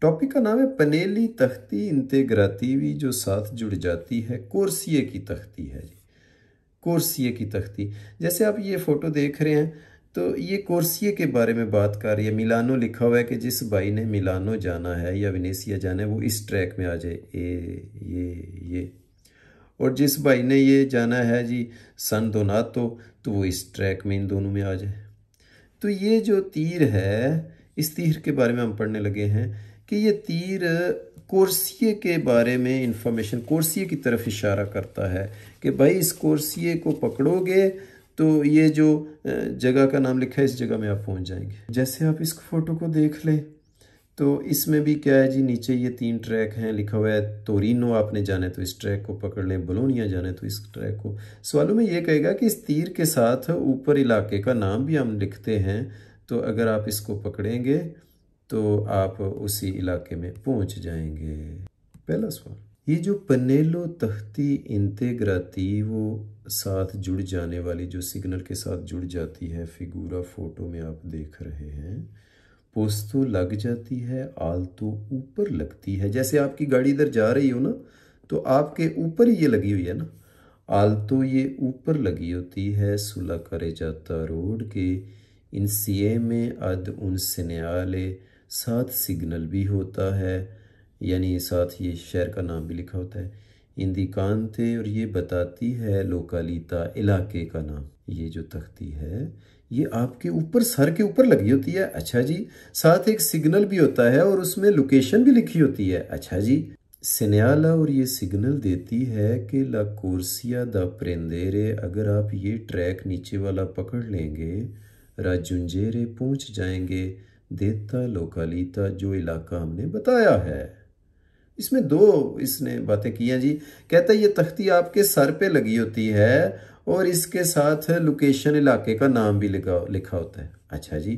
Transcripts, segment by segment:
topic का नाम है पनेली तख्ती इंतेग्रातीवी जो साथ जुड़ जाती है कोर्सिए की तख्ती है जी कोर्सिए की तख्ती जैसे आप ये फ़ोटो देख रहे हैं तो ये कोर्सिए के बारे में बात कर रही है मिलानो लिखा हुआ है कि जिस भाई ने मिलानो जाना है या विनेसिया जाना है वो इस ट्रैक में आ जाए ए ये ये और जिस भाई ने ये जाना है जी सन दोनातो तो वो इस ट्रैक में इन दोनों में आ जाए तो ये जो तीर है इस तीर के बारे में हम पढ़ने लगे हैं कि ये तीर कोर्सिए के बारे में इंफॉर्मेशन कोर्सिए की तरफ इशारा करता है कि भाई इस कोर्सिए को पकड़ोगे तो ये जो जगह का नाम लिखा है इस जगह में आप पहुंच जाएंगे जैसे आप इस फोटो को देख लें तो इसमें भी क्या है जी नीचे ये तीन ट्रैक हैं लिखा हुआ है तोरिनो आपने जाने तो इस ट्रैक को पकड़ लें बलोनिया जाने तो इस ट्रैक को सवालों में ये कहेगा कि इस तीर के साथ ऊपर इलाके का नाम भी हम लिखते हैं तो अगर आप इसको पकड़ेंगे तो आप उसी इलाके में पहुंच जाएंगे पहला सवाल ये जो पनेलो तख्ती वो साथ जुड़ जाने वाली जो सिग्नल के साथ जुड़ जाती है फिगूरा फोटो में आप देख रहे हैं पोस्तो लग जाती है आल तो ऊपर लगती है जैसे आपकी गाड़ी इधर जा रही हो ना तो आपके ऊपर ही ये लगी हुई है ना तो ये ऊपर लगी होती है सुला करे जाता रोड के इन सीए में अद उन सिनेले साथ सिग्नल भी होता है यानी साथ ये शहर का नाम भी लिखा होता है कानते और ये बताती है लोकालिता इलाके का नाम ये जो तख्ती है ये आपके ऊपर सर के ऊपर लगी होती है अच्छा जी साथ एक सिग्नल भी होता है और उसमें लोकेशन भी लिखी होती है अच्छा जी सिनेला और ये सिग्नल देती है कि ला कोर्सिया द प्रेंदेरे अगर आप ये ट्रैक नीचे वाला पकड़ लेंगे राजुंजेरे पहुंच जाएंगे देता लोकालीता जो इलाका हमने बताया है इसमें दो इसने बातें की हैं जी कहता है ये तख्ती आपके सर पे लगी होती है और इसके साथ लोकेशन इलाके का नाम भी लिखा लिखा होता है अच्छा जी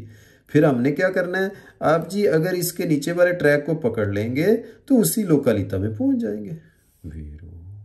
फिर हमने क्या करना है आप जी अगर इसके नीचे वाले ट्रैक को पकड़ लेंगे तो उसी लोकालिता में पहुंच जाएंगे